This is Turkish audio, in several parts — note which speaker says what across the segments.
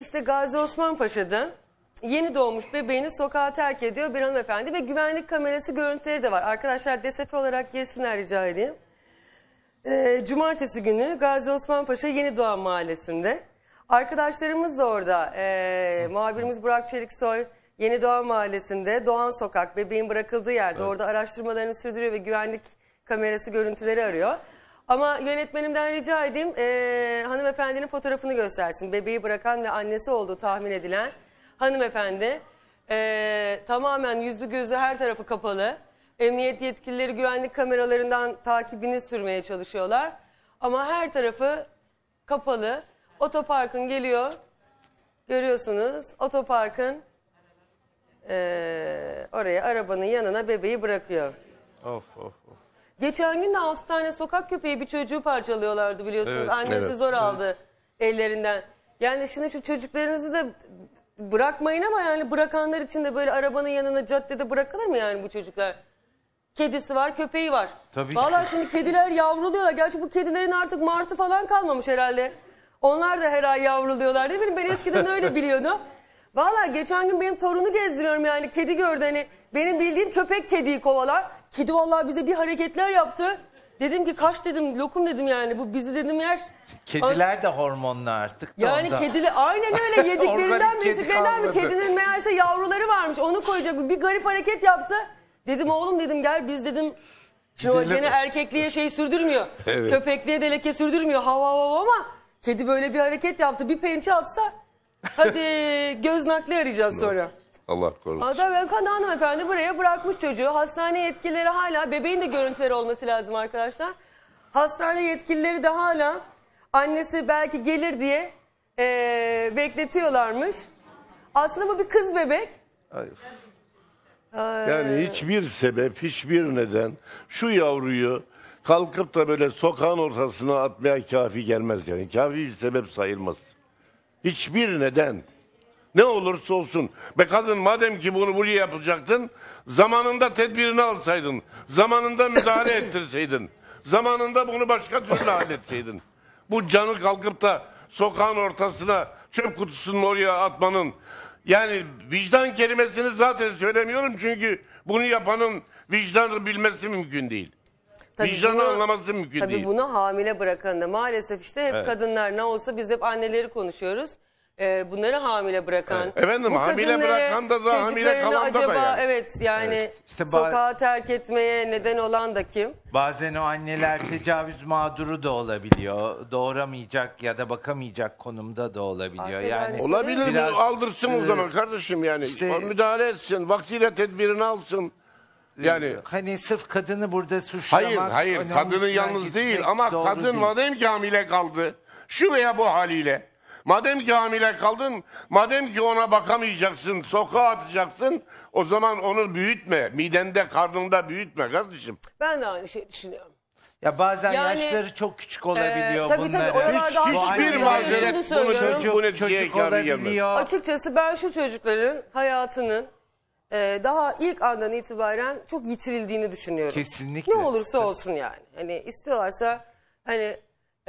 Speaker 1: İşte Gazi Osman Paşa'da yeni doğmuş bebeğini sokağa terk ediyor bir hanımefendi ve güvenlik kamerası görüntüleri de var. Arkadaşlar DSF olarak girsinler rica edeyim. Ee, Cumartesi günü Gazi Osman Paşa Yeni Doğan Mahallesi'nde. Arkadaşlarımız da orada. Ee, muhabirimiz Burak Çeliksoy Yeni Doğan Mahallesi'nde Doğan Sokak bebeğin bırakıldığı yerde evet. orada araştırmalarını sürdürüyor ve güvenlik kamerası görüntüleri arıyor. Ama yönetmenimden rica edeyim e, hanımefendinin fotoğrafını göstersin. Bebeği bırakan ve annesi olduğu tahmin edilen hanımefendi. E, tamamen yüzü gözü her tarafı kapalı. Emniyet yetkilileri güvenlik kameralarından takibini sürmeye çalışıyorlar. Ama her tarafı kapalı. Otoparkın geliyor. Görüyorsunuz otoparkın e, oraya arabanın yanına bebeği bırakıyor.
Speaker 2: Of of of.
Speaker 1: Geçen gün de 6 tane sokak köpeği bir çocuğu parçalıyorlardı biliyorsunuz. Evet, Annesi evet, zor aldı ellerinden. Yani şimdi şu çocuklarınızı da bırakmayın ama yani bırakanlar için de böyle arabanın yanına caddede bırakılır mı yani bu çocuklar? Kedisi var, köpeği var.
Speaker 2: Tabii Vallahi ki. şimdi
Speaker 1: kediler yavruluyorlar. Gerçi bu kedilerin artık martı falan kalmamış herhalde. Onlar da her ay yavruluyorlar. Ne bileyim ben eskiden öyle biliyordum. Valla geçen gün benim torunu gezdiriyorum yani kedi gördü hani benim bildiğim köpek kediyi kovalar. Kedi vallahi bize bir hareketler yaptı. Dedim ki kaç dedim lokum dedim yani bu bizi dedim yer.
Speaker 2: Kediler de hormonlu artık. Da Yani kedili
Speaker 1: aynen öyle yediklerinden Organik kedi büyüdüklerinden mi kedinin meğerse yavruları varmış onu koyacak bir garip hareket yaptı. Dedim oğlum dedim gel biz dedim şu Gidelim. gene erkekliğe şey sürdürmüyor. Evet. Köpekliğe de leke sürdürmüyor hava hava ama kedi böyle bir hareket yaptı bir pençe atsa hadi göz nakli arayacağız sonra. Allah korusun. Adam Ökan hanımefendi buraya bırakmış çocuğu. Hastane yetkilileri hala bebeğin de görüntüleri olması lazım arkadaşlar. Hastane yetkilileri de hala annesi belki gelir diye ee, bekletiyorlarmış. Aslında bu bir kız bebek. Hayır. Ee... Yani
Speaker 2: hiçbir sebep, hiçbir neden şu yavruyu kalkıp da böyle sokağın ortasına atmaya kafi gelmez yani. Kafi bir sebep sayılmaz. Hiçbir neden. Ne olursa olsun. Be kadın madem ki bunu buraya yapacaktın, zamanında tedbirini alsaydın, zamanında müdahale ettirseydin, zamanında bunu başka türlü halletseydin. Bu canı kalkıp da sokağın ortasına çöp kutusunu oraya atmanın, yani vicdan kelimesini zaten söylemiyorum çünkü bunu yapanın vicdanı bilmesi mümkün değil.
Speaker 1: Tabii Vicdanı bunu, anlaması mümkün tabii değil. Tabii bunu hamile bırakan da maalesef işte hep evet. kadınlar ne olsa biz hep anneleri konuşuyoruz e, bunları hamile bırakan. Efendim bu hamile kadınları, bırakan da da hamile kalan da da yani. evet yani Evet. İşte ba- sokağa terk etmeye neden olan da kim?
Speaker 2: Bazen o anneler tecavüz mağduru da olabiliyor. doğramayacak ya da bakamayacak konumda da olabiliyor. Anneler Yani mesela- Olabilir Biraz, bu aldırsın o e, zaman kardeşim yani. işte- O müdahale etsin, vaktiyle tedbirini alsın. E, yani hani sırf kadını burada suçlamak. hayır hayır kadının yalnız değil ama kadın değil. madem ki hamile kaldı şu veya bu haliyle Madem ki hamile kaldın, madem ki ona bakamayacaksın, sokağa atacaksın, o zaman onu büyütme. Midende, karnında büyütme kardeşim.
Speaker 1: Ben de aynı şey düşünüyorum.
Speaker 2: Ya bazen Yani, yaşları çok küçük olabiliyor e, tabii tabii, bunların. oralar Hiç, daha hiçbir yüzünden malzeme bunu bunu söylüyorum. çocuk, bu çocuk olabiliyor.
Speaker 1: Açıkçası ben şu çocukların hayatının e, daha ilk andan itibaren çok yitirildiğini düşünüyorum. Kesinlikle. Ne olursa olsun yani. Hani istiyorlarsa hani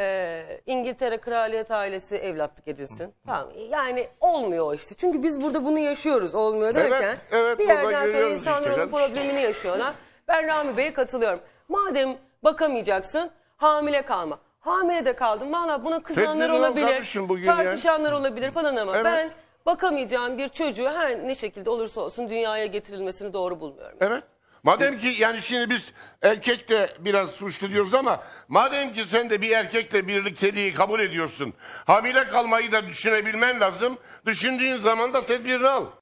Speaker 1: ee, İngiltere kraliyet ailesi evlatlık edilsin. Tamam. Yani olmuyor işte. Çünkü biz burada bunu yaşıyoruz olmuyor derken. Evet, evet, bir yerden sonra insanlar işte onun problemini yaşıyorlar. Ben Rami Bey'e katılıyorum. Madem bakamayacaksın hamile kalma. Hamile de kaldım. Valla buna kızanlar olabilir, davranışın yani. tartışanlar olabilir falan ama Evet. ben bakamayacağım bir çocuğu her ne şekilde olursa olsun dünyaya getirilmesini doğru bulmuyorum.
Speaker 2: Evet. Madem ki yani şimdi biz erkek de biraz suçlu diyoruz ama madem ki sen de bir erkekle birlikteliği kabul ediyorsun. Hamile kalmayı da düşünebilmen lazım. Düşündüğün zaman da tedbirini al.